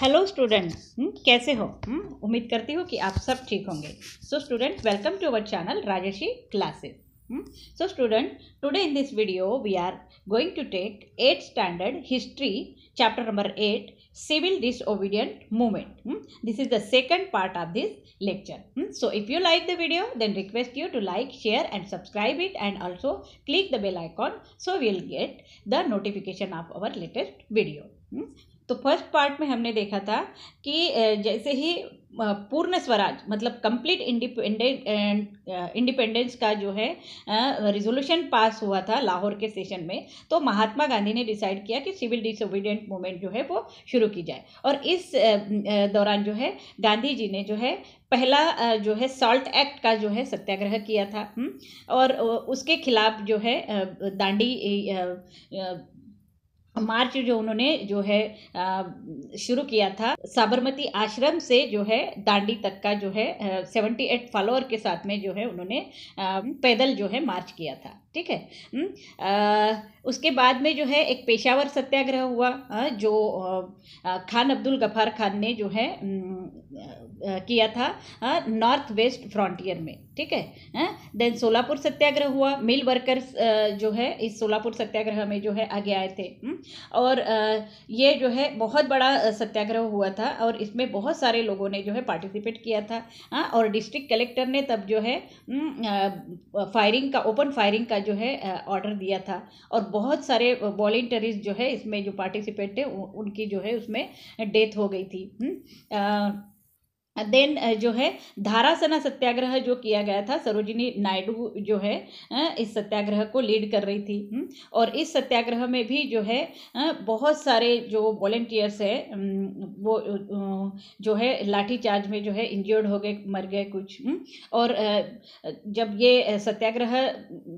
Hello student hmm, कैसे हो hmm, उम्मीद करती हूँ कि आप सब ठीक होंगे so student welcome to our channel Rajarshi classes so student today in this video we are going to take eight standard history chapter number eight civil disobedient movement this is the second part of this lecture so if you like the video then request you to like share and subscribe it and also click the bell icon so we'll get the notification of our latest video तो first part में हमने देखा था कि जैसे ही पूर्ण स्वराज मतलब complete independent independence का जो है रिजोल्यूशन पास हुआ था लाहौर के सेशन में तो महात्मा गांधी ने डिसाइड किया कि सिविल डिसोबीडियंट मूवमेंट जो है वो शुरू की जाए और इस दौरान जो है गांधी जी ने जो है पहला जो है सॉल्ट एक्ट का जो है सत्याग्रह किया था हम्म, और उसके खिलाफ जो है दांडी मार्च जो उन्होंने जो है शुरू किया था साबरमती आश्रम से जो है दांडी तक का जो है सेवेंटी एट फॉलोअर के साथ में जो है उन्होंने पैदल जो है मार्च किया था ठीक है आ, हम्म, उसके बाद में जो है एक पेशावर सत्याग्रह हुआ जो खान अब्दुल गफार खान ने जो है हम्म, किया था नॉर्थ वेस्ट फ्रॉन्टियर में ठीक है देन सोलापुर सत्याग्रह हुआ मिल वर्कर्स जो है इस सोलापुर सत्याग्रह में जो है आगे आए थे हम्म, और ये जो है बहुत बड़ा सत्याग्रह हुआ था और इसमें बहुत सारे लोगों ने जो है पार्टिसिपेट किया था और डिस्ट्रिक्ट कलेक्टर ने तब जो है फायरिंग का ओपन फायरिंग का जो है ऑर्डर दिया था और बहुत सारे वॉल्टरीज जो है इसमें जो पार्टिसिपेट थे उनकी जो है उसमें डेथ हो गई थी हम्म, देन uh, जो है धारासना सत्याग्रह जो किया गया था सरोजिनी नायडू जो है इस सत्याग्रह को लीड कर रही थी हम्म, और इस सत्याग्रह में भी जो है बहुत सारे जो वॉलेंटियर्स है वो जो है लाठी चार्ज में जो है इंजर्ड हो गए मर गए कुछ हम्म, और जब ये सत्याग्रह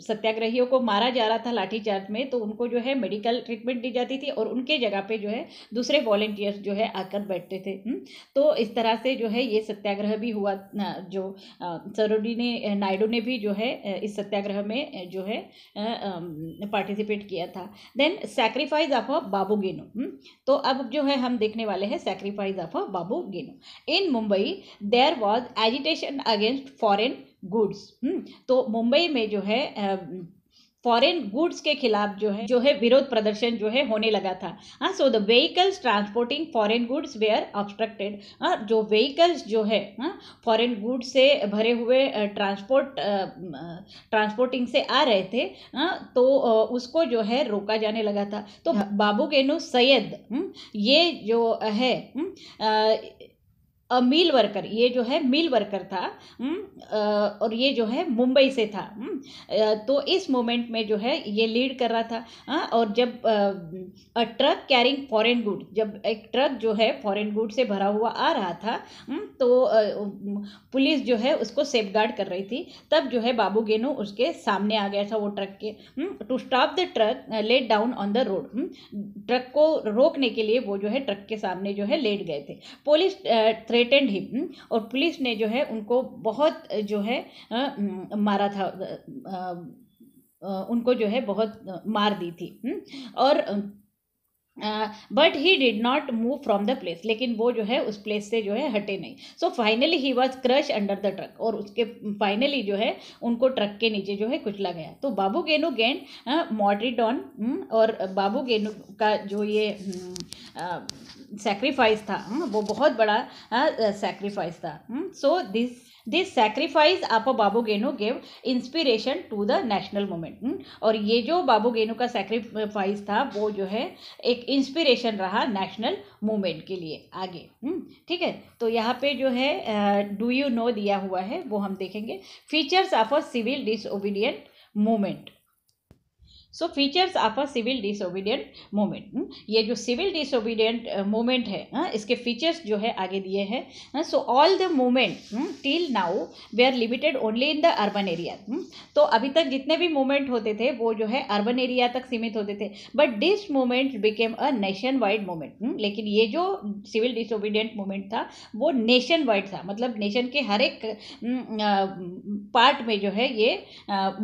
सत्याग्रहियों को मारा जा रहा था लाठीचार्ज में तो उनको जो है मेडिकल ट्रीटमेंट दी जाती थी और उनके जगह पर जो है दूसरे वॉलेंटियर्स जो है आकर बैठते थे हम्म, तो इस तरह से जो है ये सत्याग्रह भी हुआ जो सरोडी ने नायडू ने भी जो है इस सत्याग्रह में जो है पार्टिसिपेट किया था then sacrifice of a Babu Genu तो अब जो है हम देखने वाले हैं sacrifice of a Babu Genu in Mumbai there was agitation against foreign goods तो मुंबई में जो है फॉरेन गुड्स के खिलाफ जो है जो है विरोध प्रदर्शन जो है होने लगा था हाँ so the vehicles transporting foreign goods were obstructed जो व्हीकल्स जो है फॉरेन हाँ, गुड्स से भरे हुए ट्रांसपोर्ट ट्रांसपोर्टिंग से आ रहे थे आ, हाँ, तो उसको जो है रोका जाने लगा था तो हाँ। बाबू केनू सैयद हम्म, ये जो है हम्म, अ मिल वर्कर ये जो है मिल वर्कर था और ये जो है मुंबई से था तो इस मोमेंट में जो है ये लीड कर रहा था और जब a truck carrying foreign good जब एक ट्रक जो है फॉरेन गुड से भरा हुआ आ रहा था तो पुलिस जो है उसको सेफ गार्ड कर रही थी तब जो है बाबू गेनू उसके सामने आ गया था वो ट्रक के to stop the truck let down on the road truck को रोकने के लिए वो जो है ट्रक के सामने जो है लेट गए थे पुलिस थ्रेटेंड हिम hmm, और पुलिस ने जो है उनको बहुत जो है आ, मारा था आ, उनको जो है बहुत मार दी थी hmm, और but he did not move from the place लेकिन वो जो है उस प्लेस से जो है हटे नहीं so finally he was crush under the truck और उसके फाइनली जो है उनको ट्रक के नीचे जो है कुचला गया तो बाबू गेनू गेंड मॉड्रिडॉन और बाबू गेनू का जो ये सेक्रीफाइस था हम्म, वो बहुत बड़ा सेक्रीफाइस था so this this sacrifice of Babu Genu gave inspiration to the national movement और ये जो बाबू गेनू का सेक्रीफाइस था वो जो है एक इंस्पिरेशन रहा नेशनल मूवमेंट के लिए आगे हम्म, ठीक है तो यहाँ पे जो है डू यू नो दिया हुआ है वो हम देखेंगे features of a civil disobedient movement so features of a civil disobedient movement ये जो सिविल डिसोबीडियंट मूवमेंट है इसके फीचर्स जो है आगे दिए हैं so all the movement till now we are limited only in the urban area तो अभी तक जितने भी मूवमेंट होते थे वो जो है अर्बन एरिया तक सीमित होते थे but this movement became a nationwide movement लेकिन ये जो सिविल डिसोबीडियंट मूवमेंट था वो नेशन वाइड था मतलब नेशन के हर एक पार्ट hmm, uh, में जो है ये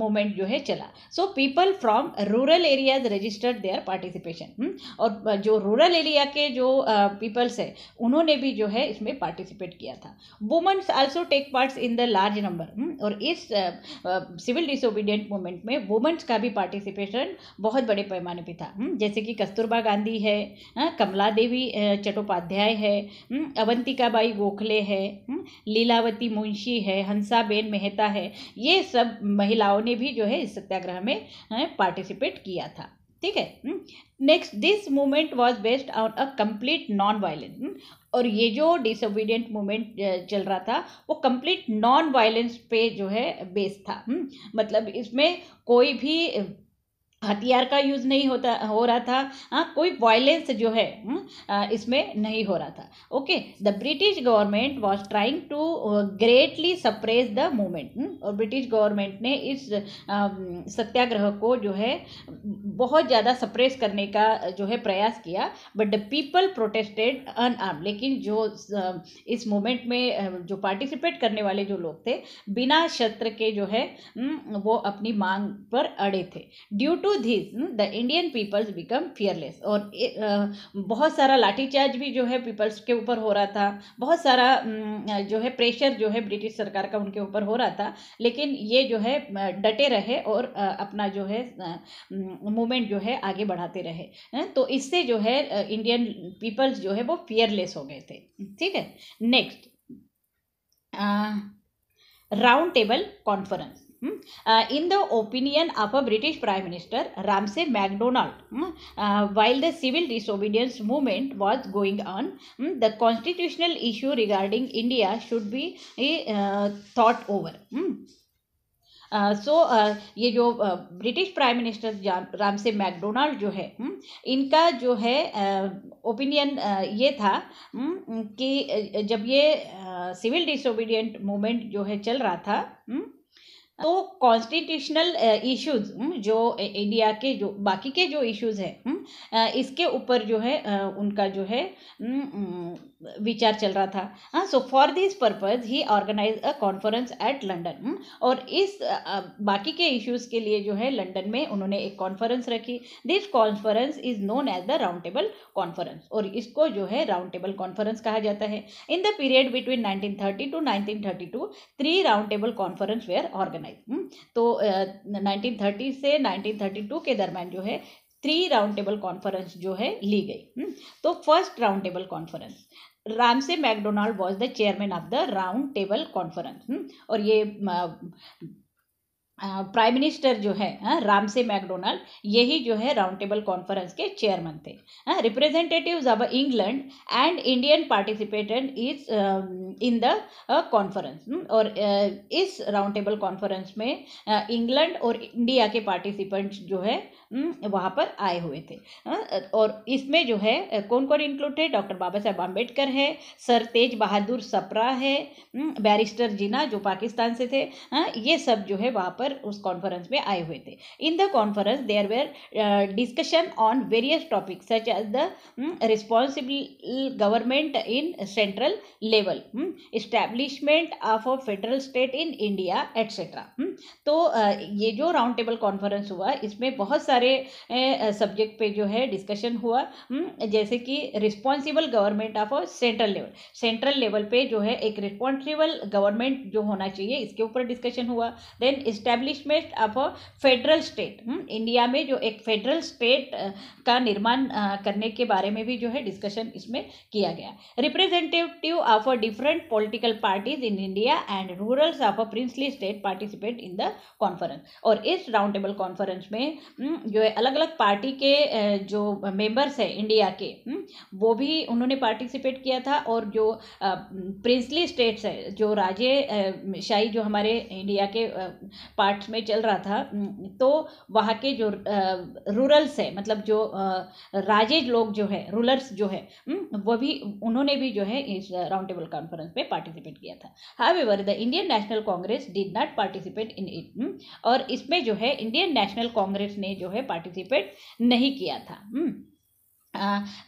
मूवमेंट uh, जो है चला so people from rural areas registered their participation और जो रूरल एरिया के जो पीपल्स है उन्होंने भी जो है इसमें पार्टिसिपेट किया था womens also take parts in the large number और इस सिविल डिसोबीडियंट मूवमेंट में वुमेंस का भी पार्टिसिपेशन बहुत बड़े पैमाने पर था hmm? जैसे कि कस्तूरबा गांधी है हाँ, कमला देवी चट्टोपाध्याय है hmm, अवंतिका बाई गोखले है hmm, लीलावती मुंशी है हंसाबेन मेहता है ये सब महिलाओं ने भी जो है इस सत्याग्रह में पार्टिसिपेट हाँ, पार्टिसिपेट किया था ठीक है next this movement was based on a complete non violent और ये जो डिसोबीडियंट मूवमेंट चल रहा था वो कंप्लीट नॉन वायलेंस पे जो है बेस्ड था हुँ? हम्म। मतलब इसमें कोई भी हथियार का यूज़ नहीं होता हो रहा था हाँ कोई वायलेंस जो है हम्म, आ, इसमें नहीं हो रहा था okay the British government was trying to greatly suppress the movement और ब्रिटिश गवर्नमेंट ने इस आ, um, सत्याग्रह को जो है बहुत ज़्यादा सप्रेस करने का जो है प्रयास किया but the people protested unarm लेकिन जो इस मूवमेंट में जो पार्टिसिपेट करने वाले जो लोग थे बिना शस्त्र के जो है हम्म, वो अपनी मांग पर अड़े थे due to through hmm, this the indian peoples become fearless और बहुत सारा लाठीचार्ज भी जो है पीपल्स के ऊपर हो रहा था बहुत सारा जो है प्रेशर जो है ब्रिटिश सरकार का उनके ऊपर हो रहा था लेकिन ये जो है डटे रहे और अपना जो है मूवमेंट जो है आगे बढ़ाते रहे तो इससे जो है इंडियन पीपल्स जो है वो फियरलेस हो गए थे ठीक है next round table conference in the opinion of a British prime minister Ramsay MacDonald while the civil disobedience movement was going on the constitutional issue regarding India should be thought over so uh, so, uh, ये जो British prime minister Ram से McDonald जो है hmm, इनका जो है opinion uh, uh, ये था hmm, कि uh, जब ये सिविल डिसोबीडियंट मूवमेंट जो है चल रहा था हुँ? Hmm, तो कॉन्स्टिट्यूशनल इश्यूज uh, um, जो इंडिया uh, के जो बाकी के जो इश्यूज हैं um, uh, इसके ऊपर जो है उनका जो है um, विचार चल रहा था हाँ so for this purpose he organize a conference at London और इस बाकी के इश्यूज के लिए जो है लंडन में उन्होंने एक कॉन्फ्रेंस रखी this conference is known as the round table conference और इसको जो है राउंड टेबल कॉन्फ्रेंस कहा जाता है in the period between 1930 to 1932 three round table conference were organize तो uh, थर्टी से टू के दरमियान जो है थ्री राउंड टेबल कॉन्फ्रेंस जो है ली गई हम्म, तो first round table conference Ramsay MacDonald was the chairman of the round table conference hmm, और ये प्राइम मिनिस्टर जो है रामसे मैकडोनाल्ड यही जो है राउंड टेबल कॉन्फ्रेंस के चेयरमैन थे representative of England and Indian participated is in the conference hmm, और uh, इस राउंड टेबल कॉन्फ्रेंस में इंग्लैंड uh, और इंडिया के पार्टिसिपेंट्स जो है हम्म, वहाँ पर आए हुए थे हाँ, और इसमें जो है कौन कौन इंक्लूड है डॉक्टर बाबा साहेब आम्बेडकर है सर तेज बहादुर सप्रा है बैरिस्टर हम्म, जिना जो पाकिस्तान से थे हाँ, ये सब जो है वहाँ पर उस कॉन्फ्रेंस में आए हुए थे in the conference there were discussion on various topic such as the responsible government in central level establishment of a federal state in India etcetera तो uh, ये जो राउंड टेबल कॉन्फ्रेंस हुआ इसमें बहुत सारे सारे सब्जेक्ट पे जो है डिस्कशन हुआ हम्म, जैसे कि responsible government of central level central level पे जो है एक रिस्पॉन्सिबल गवर्नमेंट जो होना चाहिए इसके ऊपर डिस्कशन हुआ then establishment of federal state India में जो एक फेडरल स्टेट का निर्माण करने के बारे में भी जो है डिस्कशन इसमें किया गया representative of different political parties in India and rulers of a princely state participate in the conference और इस राउंड टेबल कॉन्फ्रेंस में हम्म, जो है अलग अलग पार्टी के जो मेंबर्स है इंडिया के हम्म, वो भी उन्होंने पार्टिसिपेट किया था और जो प्रिंसली स्टेट्स है जो राजे शाही जो हमारे इंडिया के पार्ट्स में चल रहा था हम्म, तो वहाँ के जो रूरल्स है मतलब जो राजे लोग जो है रूलर्स जो है हम्म, वो भी उन्होंने भी जो है इस राउंड टेबल कॉन्फ्रेंस में पार्टिसिपेट किया था however the Indian national Congress did not participate in it और इसमें जो है इंडियन नेशनल कांग्रेस ने जो में पार्टिसिपेट नहीं किया था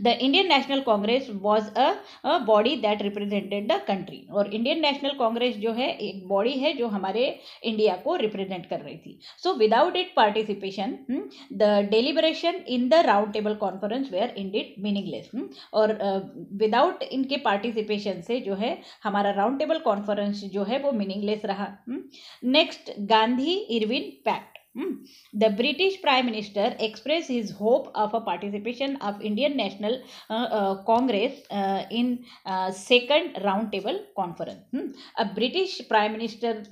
the Indian national Congress was a body that represented the country और इंडियन नेशनल कांग्रेस जो है एक बॉडी है जो हमारे इंडिया को रिप्रेजेंट कर रही थी so without it participation the deliberation in the round table conference were indeed meaningless और विदाउट uh, इनके पार्टिसिपेशन से जो है हमारा राउंड टेबल कॉन्फ्रेंस जो है वो मीनिंगलेस रहा next Gandhi Irwin pact the British prime minister express his hope of a participation of Indian national Congress in second round table conference अब ब्रिटिश प्राइम मिनिस्टर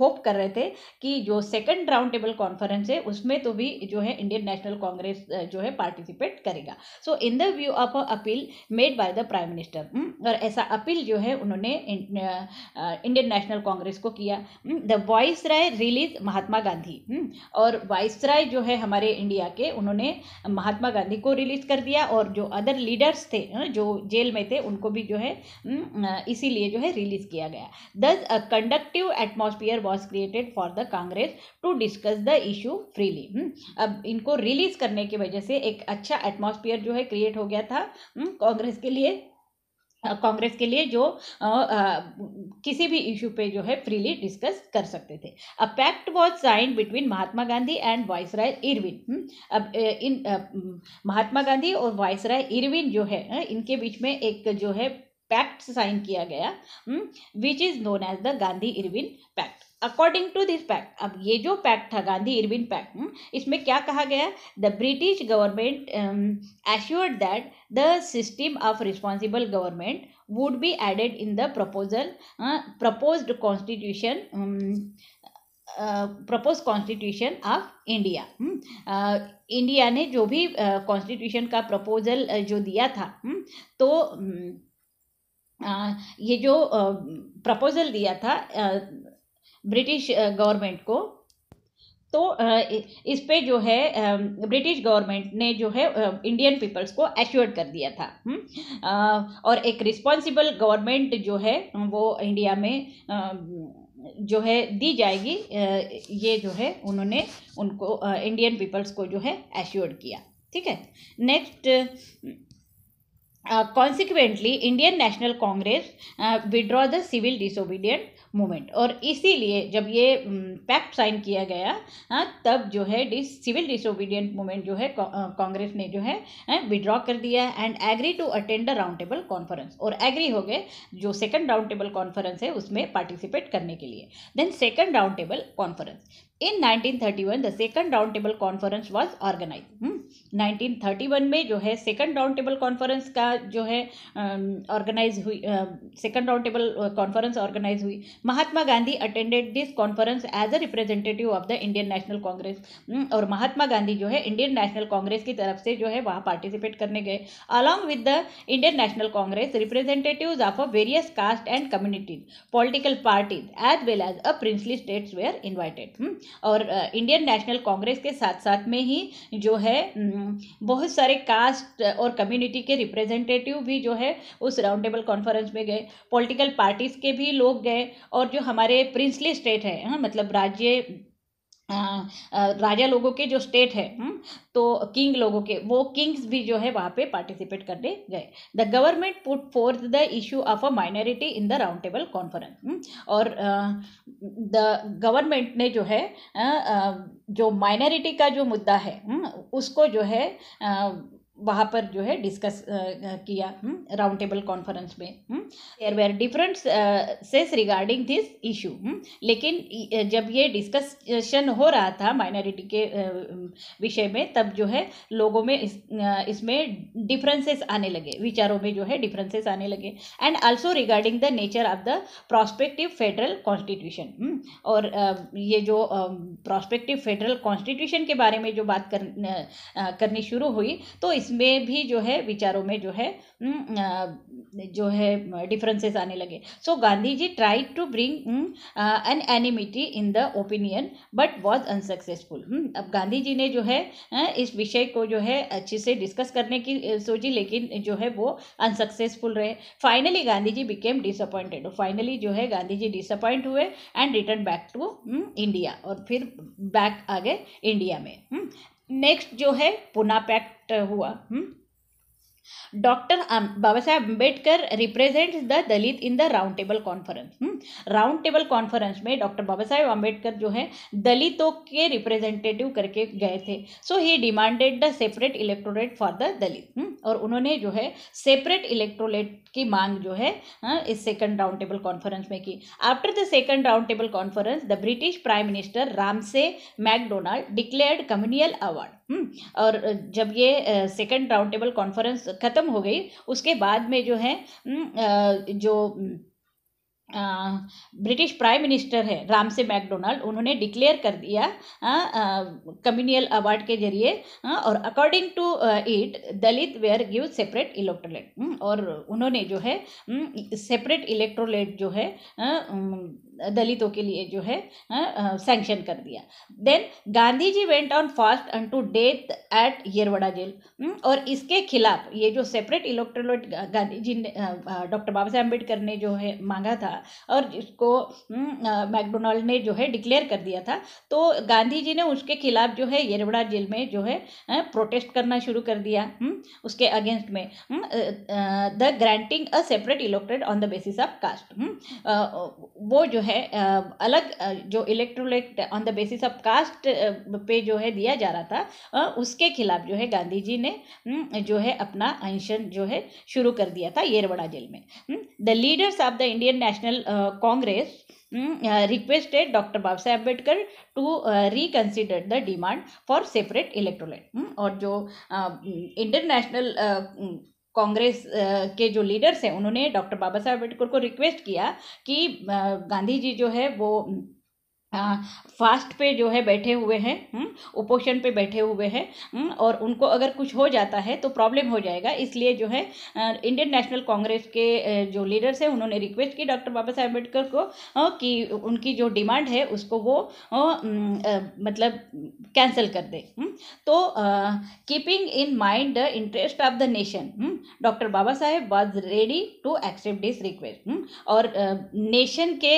होप कर रहे थे कि जो सेकंड राउंड टेबल कॉन्फ्रेंस है उसमें तो भी जो है इंडियन नेशनल कांग्रेस जो है पार्टिसिपेट करेगा so in the view of appeal made by the prime minister और ऐसा अपील जो है उन्होंने इंडियन नेशनल कांग्रेस को किया the hmm. Viceroy release Mahatma Gandhi हुँ? हम्म, और वाइसराय जो है हमारे इंडिया के उन्होंने महात्मा गांधी को रिलीज कर दिया और जो अदर लीडर्स थे जो जेल में थे उनको भी जो है हम्म, इसीलिए जो है रिलीज किया गया thus a conductive atmosphere was created for the Congress to discuss the issue freely अब इनको रिलीज करने की वजह से एक अच्छा एटमोसफियर जो है क्रिएट हो गया था हम्म, कांग्रेस के लिए कांग्रेस के लिए जो आ, आ, किसी भी इशू पे जो है फ्रीली डिस्कस कर सकते थे a pact was sign between Mahatma Gandhi and viceroy Irwin hmm, अब इन महात्मा गांधी और राय इरविन जो है इनके बीच में एक जो है पैक्ट साइन किया गया which is known as the Gandhi Irwin pact according to this pact अब ये जो पैक्ट था गांधी इरविन पैक्ट इसमें क्या कहा गया the British government assured that the system of responsible government would be added in the proposal uh, constitution propose constitution of India India ने जो भी कॉन्स्टिट्यूशन uh, का प्रपोजल uh, जो दिया था hmm? तो um, uh, ये जो प्रपोजल uh, दिया था uh, ब्रिटिश गवर्नमेंट को तो इस पे जो है ब्रिटिश गवर्नमेंट ने जो है इंडियन पीपल्स को एश्योर्ड कर दिया था हम्म, और एक रिस्पॉन्सिबल गवर्नमेंट जो है वो इंडिया में जो है दी जाएगी ये जो है उन्होंने उनको इंडियन पीपल्स को जो है एश्योर्ड किया ठीक है next consequently Indian national Congress withdraw the civil disobedient movement और इसीलिए जब ये पैक्ट साइन किया गया हाँ तब जो है डिस सिविल डिसोबीडियंट मूवमेंट जो है कांग्रेस ने जो है विड्रॉ कर दिया and agree to attend the round table conference और एग्री हो गए जो सेकंड राउंड टेबल कॉन्फ्रेंस है उसमें पार्टिसिपेट करने के लिए then second round table conference in 1931 the second round table conference was organise 1931 में जो है सेकंड राउंड टेबल कॉन्फ्रेंस का जो है ऑर्गेनाइज um, हुई second round table conference organise हुई Mahatma Gandhi attended this conference as a representative of the Indian national Congress और महात्मा गांधी जो है इंडियन नेशनल कांग्रेस की तरफ से जो है वहाँ पार्टिसिपेट करने गए along with the Indian national Congress representative of a various caste and communities political parties as well as a princely states were invited और इंडियन नेशनल कांग्रेस के साथ साथ में ही जो है बहुत सारे कास्ट और कम्युनिटी के रिप्रेजेंटेटिव भी जो है उस राउंड टेबल कॉन्फ्रेंस में गए पॉलिटिकल पार्टीज़ के भी लोग गए और जो हमारे प्रिंसली स्टेट है हाँ मतलब राज्य राजा लोगों के जो स्टेट है हुँ? हम्म, तो किंग लोगों के वो किंग्स भी जो है वहाँ पे पार्टिसिपेट करने गए the government put forth the issue of a minority in the round table conference और द गवर्नमेंट ने जो है जो माइनॉरिटी का जो मुद्दा है हुँ? हम्म, उसको जो है वहाँ पर जो है डिस्कस किया राउंड टेबल कॉन्फ्रेंस में there were differences regarding this issue लेकिन जब ये डिस्कशन हो रहा था माइनॉरिटी के विषय में तब जो है लोगों में इस इसमें डिफरेंसेस आने लगे विचारों में जो है डिफरेंसेस आने लगे and also regarding the nature of the prospective federal constitution और ये जो प्रोस्पेक्टिव फेडरल कॉन्स्टिट्यूशन के बारे में जो बात कर, करनी शुरू हुई तो इस इसमें भी जो है विचारों में जो है जो है डिफरेंसेस आने लगे so Gandhi ji try to bring an unanimity in the opinion but was unsuccessful अब गांधी जी ने जो है इस विषय को जो है अच्छे से डिस्कस करने की सोची लेकिन जो है वो अनसक्सेसफुल रहे finally Gandhi ji became disappointed finally जो है गांधी जी डिसअपॉइंट हुए and return back to India और फिर बैक आ गए इंडिया में नेक्स्ट जो है पुना पैक्ट हुआ हुँ? Hmm? Doctor Baba Saheb Ambedkar represent the Dalit in the round table conference round table conference में डॉक्टर बाबा साहेब अम्बेडकर जो है दलितों के रिप्रेजेंटेटिव करके गए थे so he demanded the separate electorate for the Dalit और उन्होंने जो है सेपरेट इलेक्ट्रोलेट की मांग जो है हाँ, इस सेकंड राउंड टेबल कॉन्फ्रेंस में की after the second round table conference the British prime minister Ramsay MacDonald declared communal award hmm, और जब ये सेकंड राउंड टेबल कॉन्फ्रेंस ख़त्म हो गई उसके बाद में जो है हम्म, जो हम्म, ब्रिटिश प्राइम मिनिस्टर है राम से मैकडोनाल्ड उन्होंने डिक्लेयर कर दिया कम्युनियल अवार्ड के जरिए और according to it Dalit were give separate electorate और उन्होंने जो है सेपरेट इलेक्ट्रोलेट जो है दलितों के लिए जो है सैंक्शन कर दिया then Gandhi ji went on fast unto death at Yerwada jail hmm, और इसके खिलाफ ये जो सेपरेट इलेक्ट्रोलेट गांधी जी ने डॉक्टर बाबा साहेब अम्बेडकर ने जो है मांगा था और जिसको हम्म, मैकडोनाल्ड ने जो है डिक्लेयर कर दिया था तो गांधी जी ने उसके खिलाफ जो है येरवड़ा जेल में जो है प्रोटेस्ट करना शुरू कर दिया हम्म, उसके अगेंस्ट में the granting a separate electorate on the basis of caste वो जो है अलग जो electorate on the basis of caste पे जो है दिया जा रहा था उसके खिलाफ जो है गांधी जी ने हम्म, जो है अपना अनशन जो है शुरू कर दिया था येरवड़ा जेल में the leaders of the Indian national Congress requested doctor Baba Saheb Ambedkar to reconsider the demand for separate electorate और जो इंटरनेशनल कांग्रेस के जो लीडर्स हैं उन्होंने डॉक्टर बाबा साहब अम्बेडकर को रिक्वेस्ट किया कि गांधी जी जो है वो फास्ट पे जो है बैठे हुए हैं हम्म, उपोषण पे बैठे हुए हैं हम्म, और उनको अगर कुछ हो जाता है तो प्रॉब्लम हो जाएगा इसलिए जो है इंडियन नेशनल कांग्रेस के जो लीडर्स हैं उन्होंने रिक्वेस्ट की डॉक्टर बाबा साहेब अम्बेडकर को कि उनकी जो डिमांड है उसको वो मतलब कैंसिल कर दे हम्म। तो keeping in mind the interest of the nation doctor Baba Saheb was ready to accept this request और नेशन के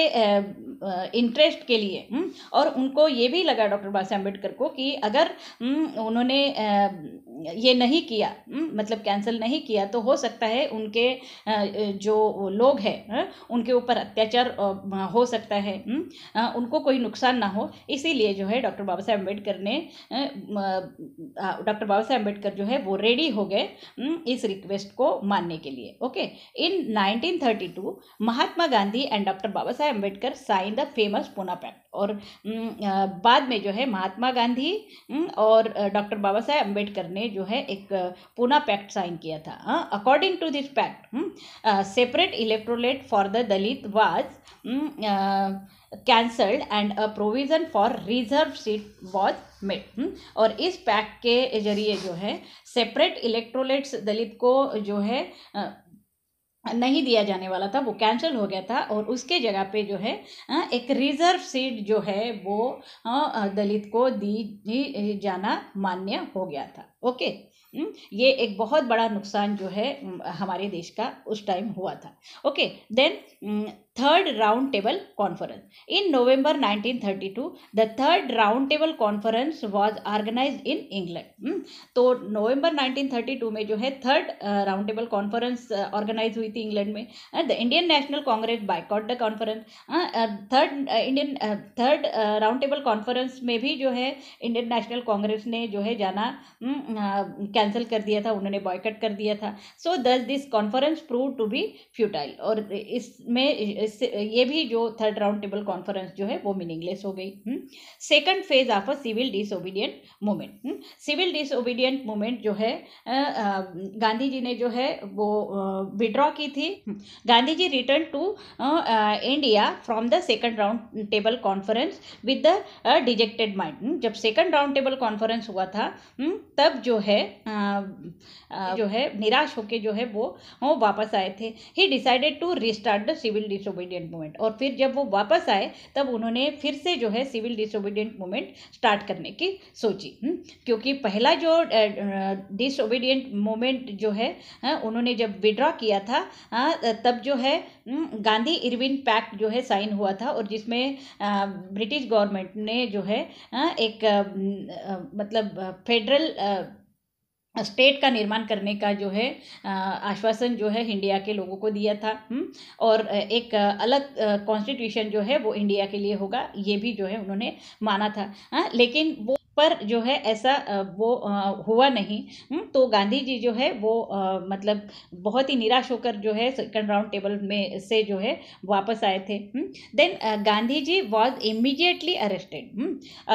इंटरेस्ट के लिए हम्म, और उनको ये भी लगा डॉक्टर बाबा अम्बेडकर को कि अगर हम्म, उन्होंने ये नहीं किया हम्म, मतलब कैंसिल नहीं किया तो हो सकता है उनके जो लोग हैं उनके ऊपर अत्याचार हो सकता है उनको कोई नुकसान ना हो इसीलिए जो है डॉक्टर बाबा साहेब अम्बेडकर ने डॉक्टर बाबा साहेब अम्बेडकर जो है वो रेडी हो गए इस रिक्वेस्ट को मानने के लिए okay in 1932 Mahatma Gandhi and doctor Baba Saheb Ambedkar sign the famous Poona pact और बाद में जो है महात्मा गांधी और डॉक्टर बाबा साहेब अम्बेडकर ने जो है एक पूना पैक्ट साइन किया था according to this pact separate electorate for the Dalit was cancelled and a provision for reserve seat was made और इस पैक्ट के जरिए जो है सेपरेट इलेक्ट्रोलेट्स दलित को जो है नहीं दिया जाने वाला था वो कैंसिल हो गया था और उसके जगह पे जो है एक रिजर्व सीट जो है वो दलित को दी जाना मान्य हो गया था ओके हम्म, ये एक बहुत बड़ा नुकसान जो है हम्म, हमारे देश का उस टाइम हुआ था okay then third round table conference in November 1932 the third round table conference was organise in England तो नवंबर 1932 में जो है third round table conference organise हुई थी इंग्लैंड में the Indian national Congress boycott the conference third Indian third round table conference में भी जो है इंडियन नेशनल कांग्रेस ने जो है जाना हम्म, कैंसिल कर दिया था उन्होंने बॉयकट कर दिया था so thus this conference prove to be futile और इसमें इस ये भी जो थर्ड राउंड टेबल कॉन्फ्रेंस जो है वो मीनिंगलेस हो गई second phase of a civil disobedient movement civil disobedient movement जो है गांधी जी ने जो है वो विड्रॉ की थी hmm. Gandhi ji return to India from the second round table conference with the dejected mind जब सेकंड राउंड टेबल कॉन्फ्रेंस हुआ था हम्म, तब जो है जो है निराश होकर जो है वो वो वापस आए थे he decided to restart the civil disobedient movement और फिर जब वो वापस आए तब उन्होंने फिर से जो है सिविल डिसोबीडियंट मूवमेंट स्टार्ट करने की सोची हम्म, क्योंकि पहला जो डिसोबीडियंट मूवमेंट जो है उन्होंने जब विड्रॉ किया था तब जो है हम्म, गांधी इरविन पैक्ट जो है साइन हुआ था और जिसमें ब्रिटिश गवर्नमेंट ने जो है एक मतलब फेडरल स्टेट का निर्माण करने का जो है आश्वासन जो है इंडिया के लोगों को दिया था हुँ? हम्म, और एक अलग कॉन्स्टिट्यूशन जो है वो इंडिया के लिए होगा ये भी जो है उन्होंने माना था हाँ, लेकिन वो पर जो है ऐसा वो हुआ नहीं हम्म, तो गांधी जी जो है वो मतलब बहुत ही निराश होकर जो है सेकंड राउंड टेबल में से जो है वापस आए थे then Gandhi ji was immediately arrested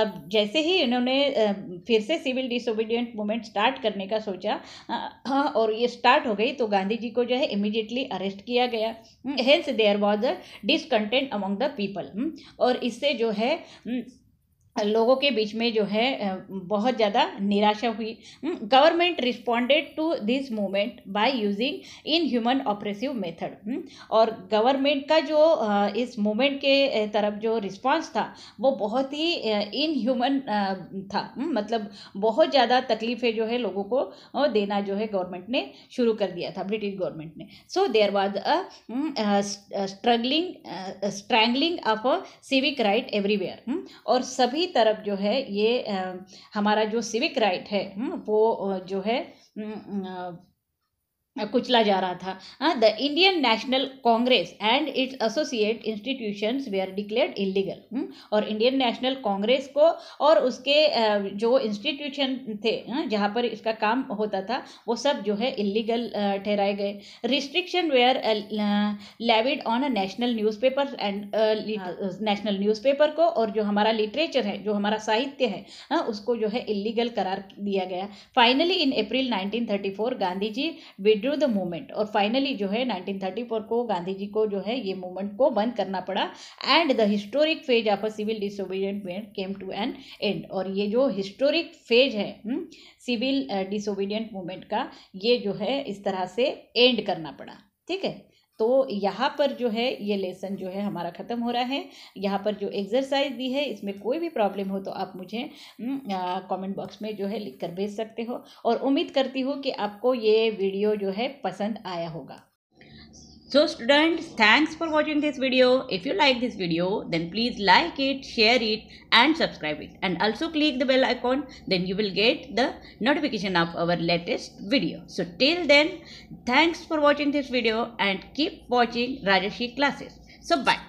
अब जैसे ही इन्होंने फिर से सिविल डिसोबीडियंट मूवमेंट स्टार्ट करने का सोचा और ये स्टार्ट हो गई तो गांधी जी को जो है इमीडिएटली अरेस्ट किया गया hence there was a discontent among the people और इससे जो है हम्म, लोगों के बीच में जो है बहुत ज़्यादा निराशा हुई government responded to this movement by using inhuman oppressive method और गवर्नमेंट का जो इस मोमेंट के तरफ जो रिस्पांस था वो बहुत ही इन ह्यूमन था हम्म, मतलब बहुत ज़्यादा तकलीफ़ें जो है लोगों को देना जो है गवर्नमेंट ने शुरू कर दिया था ब्रिटिश गवर्नमेंट ने so there was a struggling strangling of a civic right everywhere और सभी सही तरफ जो है ये हमारा जो सिविक राइट है हम्म, वो जो है हम्म, कुचला जा रहा था the Indian national Congress and its associate institutions were declared illegal और इंडियन नेशनल कांग्रेस को और उसके जो इंस्टीट्यूशन थे हाँ, जहाँ पर इसका काम होता था वो सब जो है इलीगल ठहराए गए restriction were levied on a national newspaper and national newspaper को और जो हमारा लिटरेचर है जो हमारा साहित्य है हाँ, उसको जो है इलीगल करार दिया गया finally in April four Gandhi ji with withdrew the movement और फाइनली जो है 1934 को गांधी जी को जो है ये मूवमेंट को बंद करना पड़ा and the historic phase of a civil disobedient movement came to an end और ये जो हिस्टोरिक फेज है सिविल डिसोबीडियंट मूवमेंट का ये जो है इस तरह से एंड करना पड़ा ठीक है तो यहाँ पर जो है ये लेसन जो है हमारा ख़त्म हो रहा है यहाँ पर जो एक्सरसाइज दी है इसमें कोई भी प्रॉब्लम हो तो आप मुझे कमेंट बॉक्स में जो है लिख कर भेज सकते हो और उम्मीद करती हूँ कि आपको ये वीडियो जो है पसंद आया होगा So students, thanks for watching this video. If you like this video, then please like it, share it and subscribe it. And also click the bell icon, then you will get the notification of our latest video. So till then, thanks for watching this video and keep watching Rajeshi classes. So bye.